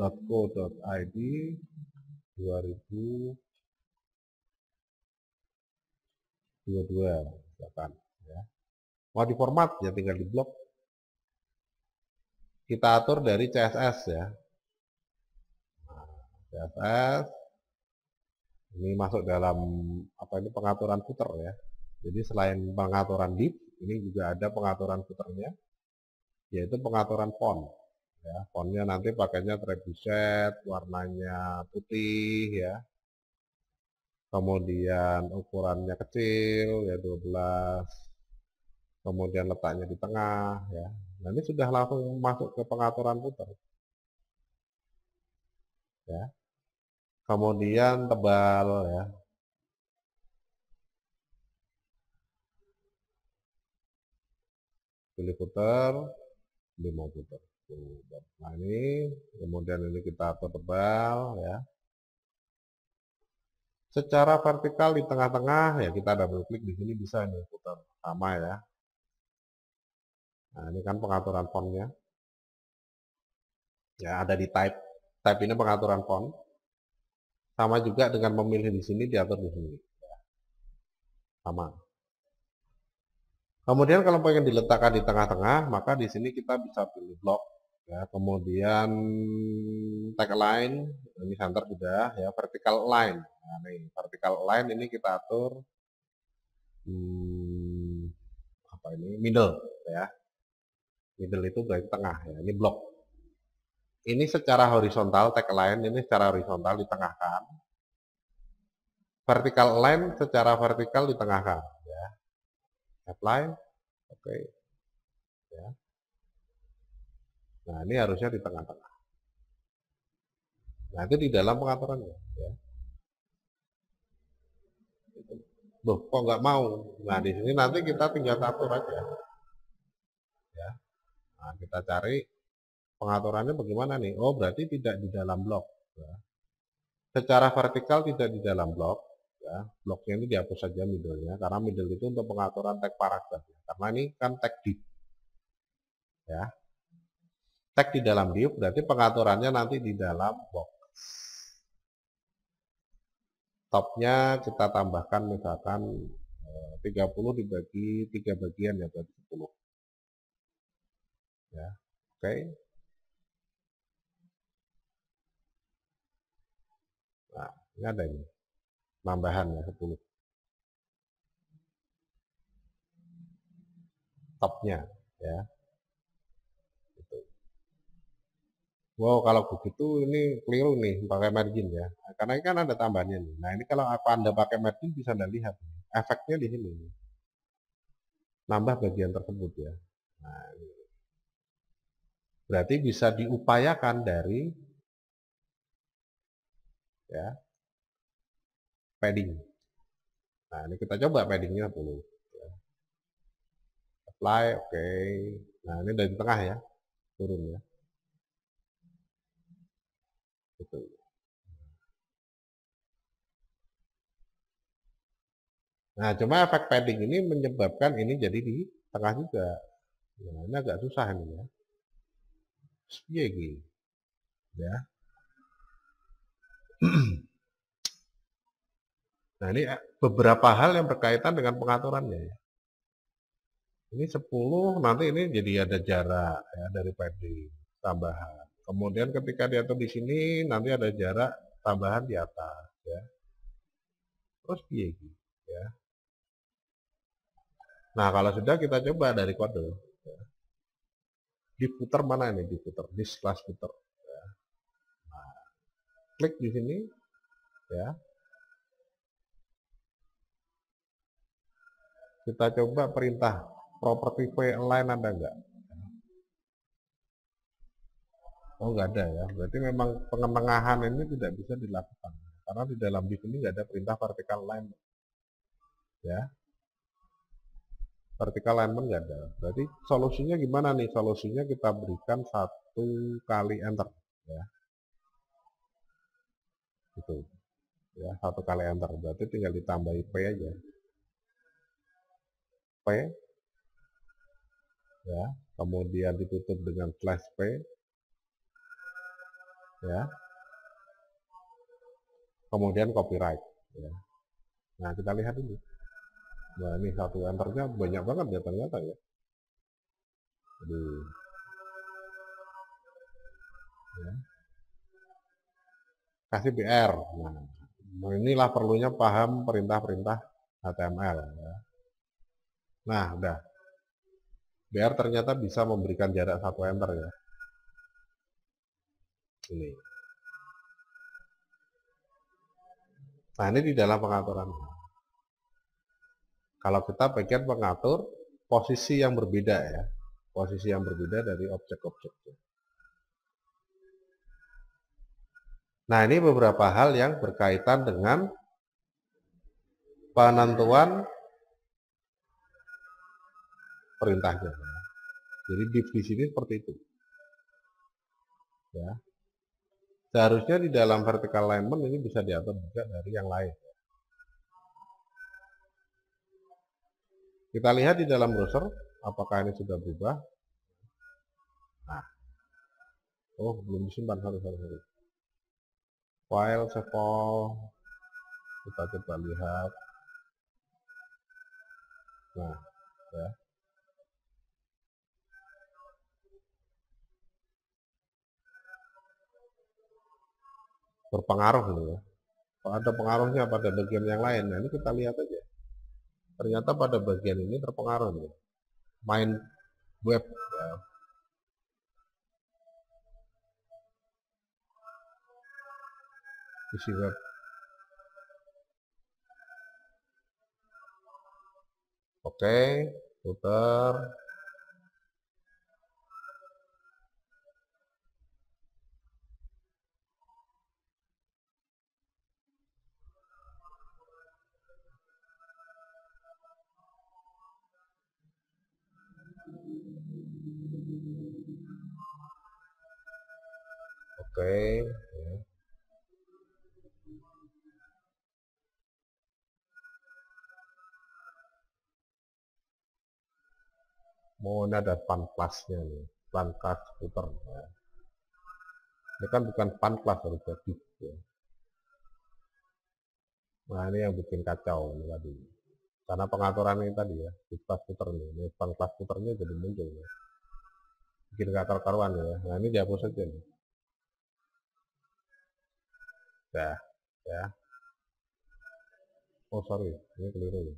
2022 misalkan ya mau format ya tinggal di blok kita atur dari CSS ya. CSS ini masuk dalam apa ini pengaturan footer ya. Jadi selain pengaturan div, ini juga ada pengaturan footernya, yaitu pengaturan font. Ya, fontnya nanti pakainya trebuchet, warnanya putih ya. Kemudian ukurannya kecil ya 12. Kemudian letaknya di tengah ya. Nah ini sudah langsung masuk ke pengaturan putar. Ya. Kemudian tebal ya. Pilih putar, lima putar. Nah ini, kemudian ini kita atur tebal ya. Secara vertikal di tengah-tengah ya kita double klik di sini bisa ini putar sama ya. Nah, ini kan pengaturan fontnya. Ya, ada di type. Type ini pengaturan font. Sama juga dengan memilih di sini, diatur di sini. Ya. Sama. Kemudian kalau pengen diletakkan di tengah-tengah, maka di sini kita bisa pilih block, Ya, kemudian tagline, ini center sudah, ya vertical line. Nah, ini vertical line ini kita atur hmm, apa ini middle ya middle itu garis tengah ya ini blok ini secara horizontal tag line ini secara horizontal ditengahkan vertical line secara vertikal ditengahkan ya apply oke okay. ya nah ini harusnya di tengah-tengah nah itu di dalam pengaturannya ya loh kok nggak mau nah di sini nanti kita tinggal atur aja ya Nah, kita cari pengaturannya bagaimana nih? Oh, berarti tidak di dalam blok. Ya. Secara vertikal tidak di dalam blok. Ya. Bloknya ini dihapus saja middle-nya, karena middle itu untuk pengaturan tag paragraf. Ya. Karena ini kan tag div. Ya. Tag di dalam div berarti pengaturannya nanti di dalam box. Topnya kita tambahkan misalkan 30 eh, dibagi tiga bagian ya berarti 10. Ya, oke. Okay. Nah, ini ada ini. Tambahan ya 10. Topnya ya. Itu. Wow, kalau begitu ini keliru nih pakai margin ya. Karena ini kan ada tambahannya nih. Nah, ini kalau apa Anda pakai margin bisa Anda lihat efeknya di sini. Nambah bagian tersebut ya. Nah, ini Berarti bisa diupayakan dari ya padding. Nah, ini kita coba paddingnya dulu ya. Apply, oke. Okay. Nah, ini dari tengah ya, turun ya. Gitu. Nah, cuma efek padding ini menyebabkan ini jadi di tengah juga. Nah, ini agak susah ini ya piye iya, iya. Ya. *clears throat* nah, ini eh, beberapa hal yang berkaitan dengan pengaturannya ya. Ini 10, nanti ini jadi ada jarak ya dari PD tambahan. Kemudian ketika diatur di sini nanti ada jarak tambahan di atas ya. Terus piye ya. Iya, nah, kalau sudah kita coba dari kode diputar mana ini diputar di slash putar ya. nah, klik di sini ya kita coba perintah property v online ada nggak Oh nggak ada ya, berarti memang pengenengahan ini tidak bisa dilakukan karena di dalam div ini nggak ada perintah vertical line ya vertical alignment nggak ada. Berarti solusinya gimana nih? Solusinya kita berikan satu kali enter, ya. Itu, ya satu kali enter. Berarti tinggal ditambahi p aja. P, ya. Kemudian ditutup dengan slash p, ya. Kemudian copyright, ya. Nah kita lihat ini. Nah ini satu enternya banyak banget ya ternyata ya. Jadi, Ya. Kasih PR. Nah inilah perlunya paham perintah-perintah HTML. Ya. Nah udah. BR ternyata bisa memberikan jarak satu enter ya. Ini. Nah ini di dalam pengaturan. Kalau kita pengen mengatur posisi yang berbeda ya, posisi yang berbeda dari objek-objeknya. Nah ini beberapa hal yang berkaitan dengan penentuan perintahnya. Jadi div di sini seperti itu. Ya. Seharusnya di dalam vertical alignment ini bisa diatur juga dari yang lain. Kita lihat di dalam browser apakah ini sudah berubah. Nah. Oh, belum disimpan satu-satu. satu. File save Kita coba lihat. Nah, ya. berpengaruh nih ya. Ada pengaruhnya pada bagian yang lain. Nah ini kita lihat aja ternyata pada bagian ini terpengaruh nih. Gitu. Main web ya. Isi web Oke, okay, putar. okay. Ya. mau oh, ini ada plusnya nih plus puter, ya. ini kan bukan plus harusnya jadi. ya. nah ini yang bikin kacau ini tadi karena pengaturan ini tadi ya panklas puternya, nih ini plus puternya jadi muncul ya bikin kacau karuan ya nah ini dihapus aja nih sudah iya, ya oh sorry ini keliru ya.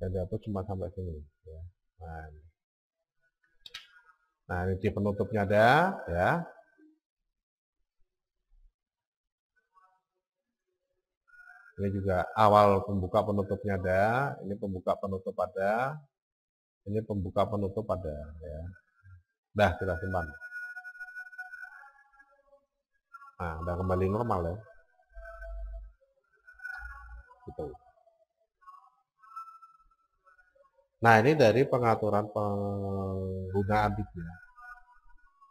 yang dihapus cuma sampai sini ya nah ini, nah, ini di penutupnya ada ya ini juga awal pembuka penutupnya ada ini pembuka penutup ada ini pembuka penutup ada ya dah kita simpan nah udah kembali normal ya gitu nah ini dari pengaturan penggunaan bit ya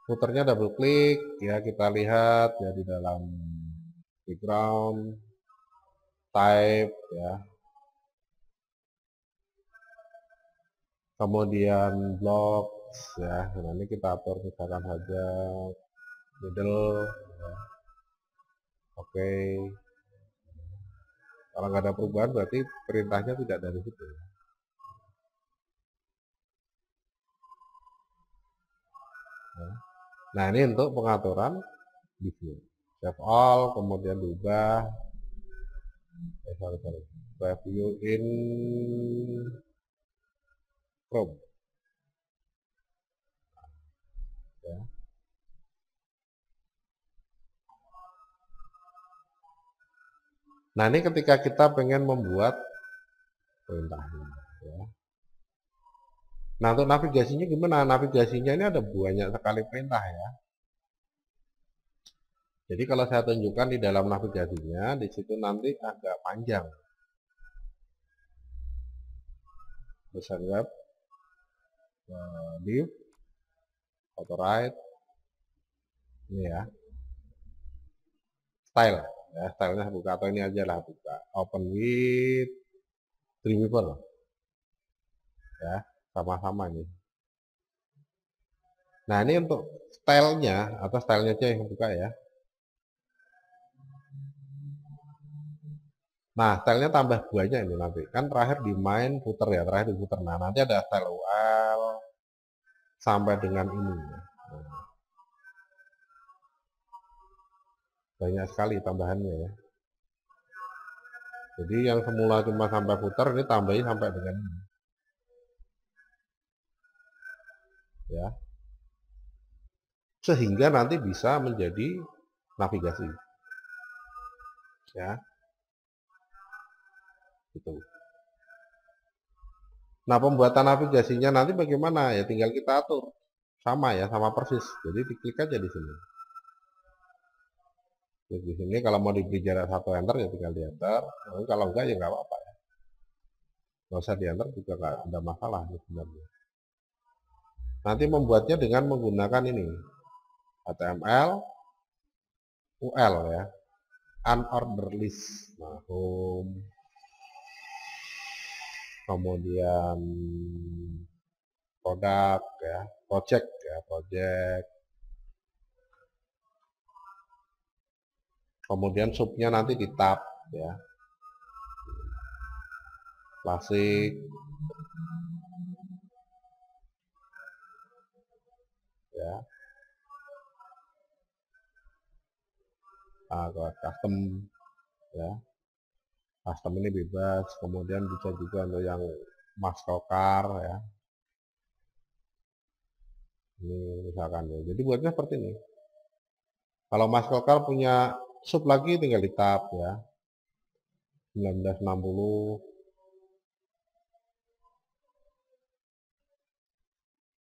puternya double klik ya kita lihat ya di dalam background type ya kemudian blocks ya nah ini kita atur misalkan saja middle ya. oke okay. Kalau nggak ada perubahan berarti perintahnya tidak dari situ. Ya. Nah ini untuk pengaturan di sini. Save all, kemudian diubah. Eh, sorry, sorry. Preview in Chrome. Nah ini ketika kita pengen membuat perintahnya. Ya. Nah untuk navigasinya gimana? Navigasinya ini ada banyak sekali perintah ya. Jadi kalau saya tunjukkan di dalam navigasinya, di situ nanti agak panjang. Besar web, ya. div, auto ini ya, style ya stylenya buka atau ini aja lah buka open with Dreamweaver ya sama-sama ini nah ini untuk stylenya atau stylenya aja yang buka ya Nah, stylenya tambah banyak ini nanti. Kan terakhir di main puter ya, terakhir di puter. Nah, nanti ada style UL sampai dengan ini. Ya. banyak sekali tambahannya ya jadi yang semula cuma sampai putar ini tambahin sampai dengan ini ya sehingga nanti bisa menjadi navigasi ya itu nah pembuatan navigasinya nanti bagaimana ya tinggal kita atur sama ya sama persis jadi diklik aja di sini jadi di sini kalau mau diberi jarak satu enter ya tinggal di enter. Nah, kalau enggak ya enggak apa-apa ya. Nggak usah di enter juga enggak ada masalah sebenarnya. Nanti membuatnya dengan menggunakan ini. HTML UL ya. unordered list. Nah, home. Kemudian produk ya, project ya, project kemudian supnya nanti di ditap ya plastik ya nah, custom ya custom ini bebas kemudian bisa juga untuk yang maskokar ya ini misalkan ya jadi buatnya seperti ini kalau maskokar punya sub lagi tinggal di tab ya 1960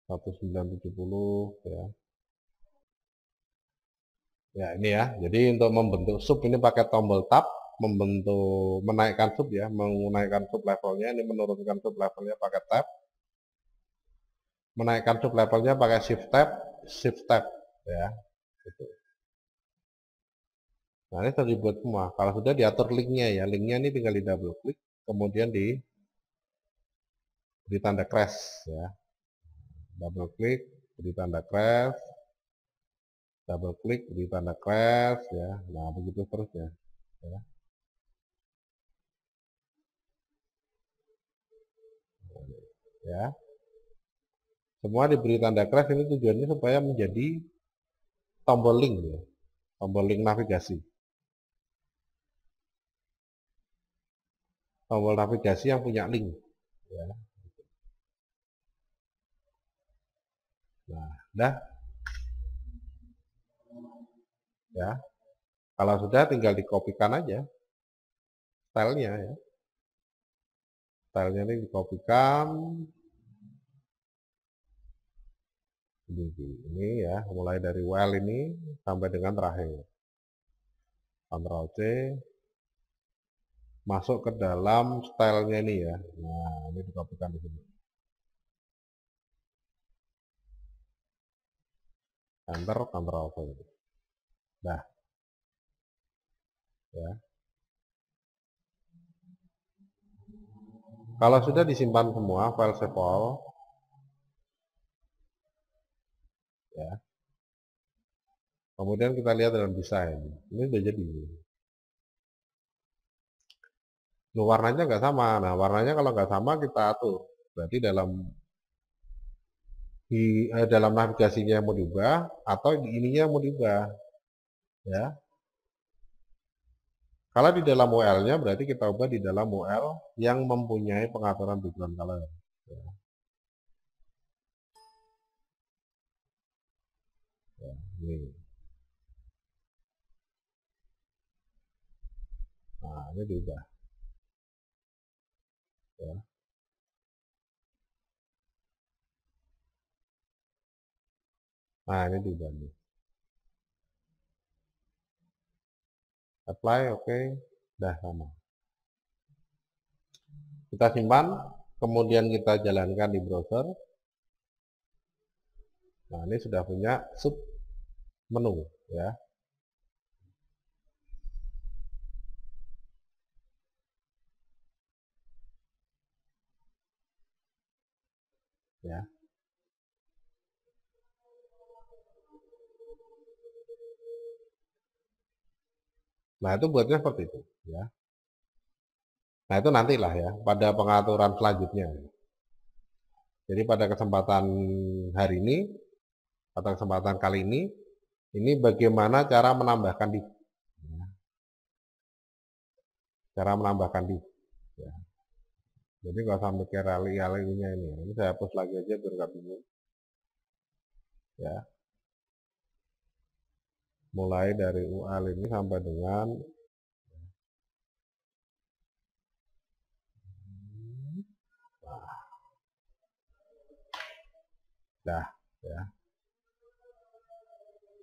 1970 ya ya ini ya jadi untuk membentuk sub ini pakai tombol tab membentuk menaikkan sub ya menaikkan sub levelnya ini menurunkan sub levelnya pakai tab menaikkan sub levelnya pakai shift tab shift tab ya gitu Nah ini sudah dibuat semua. Kalau sudah diatur linknya ya, linknya ini tinggal di double klik, kemudian di beri tanda crash ya. Double klik, beri tanda crash, double klik, beri tanda crash ya. Nah begitu terus ya, ya. ya. Semua diberi tanda crash ini tujuannya supaya menjadi tombol link ya, tombol link navigasi. tombol navigasi yang punya link. Ya. Nah, dah. Ya. Kalau sudah tinggal dikopikan aja stylenya ya. Stylenya ini dikopikan. Ini, ini ya, mulai dari well ini sampai dengan terakhir. Ctrl C, masuk ke dalam stylenya ini ya nah ini dikopikan di sini enter Ctrl V nah ya kalau sudah disimpan semua file save all ya kemudian kita lihat dalam desain ini sudah jadi Loh, warnanya nggak sama. Nah, warnanya kalau nggak sama kita atur. Berarti dalam di eh, dalam navigasinya mau diubah atau di ininya mau diubah. Ya. Kalau di dalam UL-nya berarti kita ubah di dalam UL yang mempunyai pengaturan background color. Ya. Ya, ini. Nah, ini diubah. Nah, ini dibagi. Apply, oke. Okay. Dah sama. Kita simpan, kemudian kita jalankan di browser. Nah, ini sudah punya sub menu ya. Ya. Nah itu buatnya seperti itu ya. Nah itu nantilah ya pada pengaturan selanjutnya. Jadi pada kesempatan hari ini atau kesempatan kali ini ini bagaimana cara menambahkan di ya. cara menambahkan di ya. jadi nggak usah mikir alih-alihnya ini ini saya hapus lagi aja biar nggak bingung ya mulai dari UAL ini sampai dengan nah, dah ya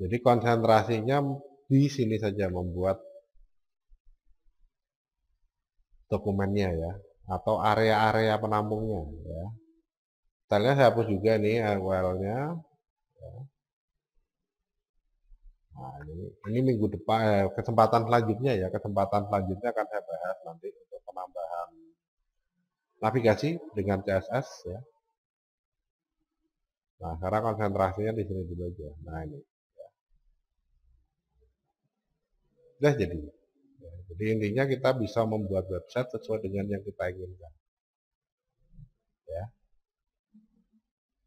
jadi konsentrasinya di sini saja membuat dokumennya ya atau area-area penampungnya ya. Tadinya saya hapus juga nih URL-nya. Ya. Nah, ini, ini minggu depan eh, kesempatan selanjutnya ya, kesempatan selanjutnya akan saya bahas nanti untuk penambahan navigasi dengan CSS ya. Nah, sekarang konsentrasinya di sini dulu aja. Nah, ini. Sudah ya. jadi. Ya, jadi intinya kita bisa membuat website sesuai dengan yang kita inginkan. Ya.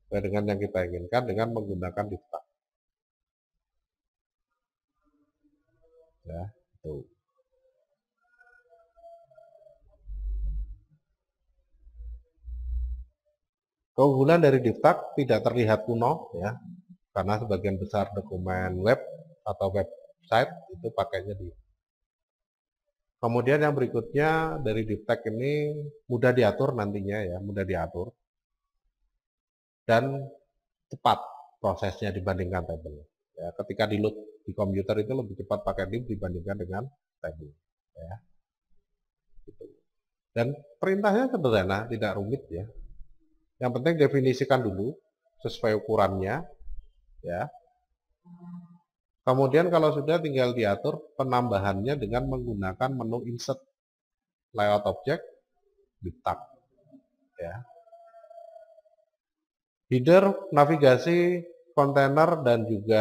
Sesuai dengan yang kita inginkan dengan menggunakan dipak. ya itu keunggulan dari Diptak tidak terlihat kuno ya karena sebagian besar dokumen web atau website itu pakainya di Kemudian yang berikutnya dari Diptek ini mudah diatur nantinya ya, mudah diatur. Dan cepat prosesnya dibandingkan tabel. Ya, ketika di load di komputer itu lebih cepat pakai div dibandingkan dengan typing ya gitu. dan perintahnya sederhana tidak rumit ya yang penting definisikan dulu sesuai ukurannya ya kemudian kalau sudah tinggal diatur penambahannya dengan menggunakan menu insert layout object di tab ya header navigasi kontainer dan juga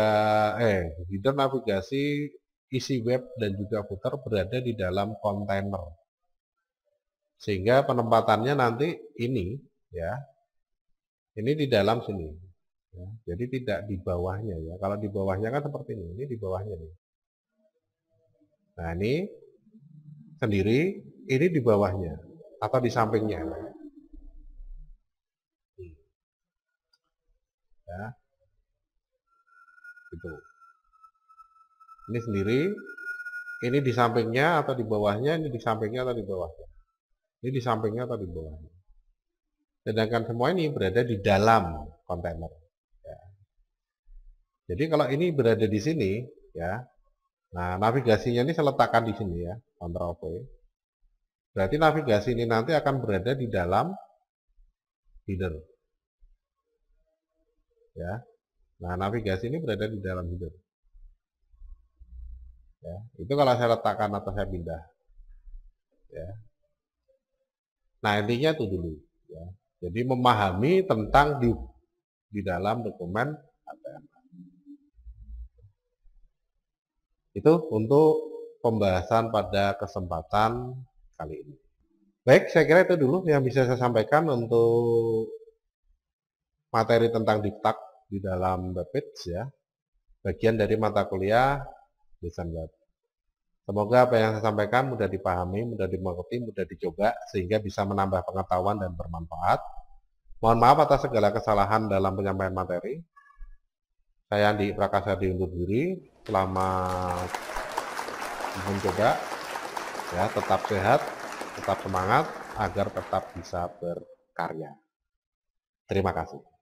eh header navigasi isi web dan juga footer berada di dalam kontainer sehingga penempatannya nanti ini ya ini di dalam sini ya, jadi tidak di bawahnya ya kalau di bawahnya kan seperti ini ini di bawahnya nih nah ini sendiri ini di bawahnya atau di sampingnya hmm. ya gitu ini sendiri ini di sampingnya atau di bawahnya ini di sampingnya atau di bawahnya ini di sampingnya atau di bawahnya sedangkan semua ini berada di dalam kontainer ya. jadi kalau ini berada di sini ya nah navigasinya ini saya letakkan di sini ya Ctrl V berarti navigasi ini nanti akan berada di dalam header ya Nah, navigasi ini berada di dalam hidup. Ya, itu kalau saya letakkan atau saya pindah. Ya. Nah, intinya itu dulu. Ya. Jadi memahami tentang di, di dalam dokumen ATM. Itu untuk pembahasan pada kesempatan kali ini. Baik, saya kira itu dulu yang bisa saya sampaikan untuk materi tentang diptak di dalam webpage ya, bagian dari mata kuliah desain web. Semoga apa yang saya sampaikan mudah dipahami, mudah dimengerti, mudah dicoba, sehingga bisa menambah pengetahuan dan bermanfaat. Mohon maaf atas segala kesalahan dalam penyampaian materi. Saya Andi Prakasa diundur diri. Selamat mencoba. Ya, tetap sehat, tetap semangat, agar tetap bisa berkarya. Terima kasih.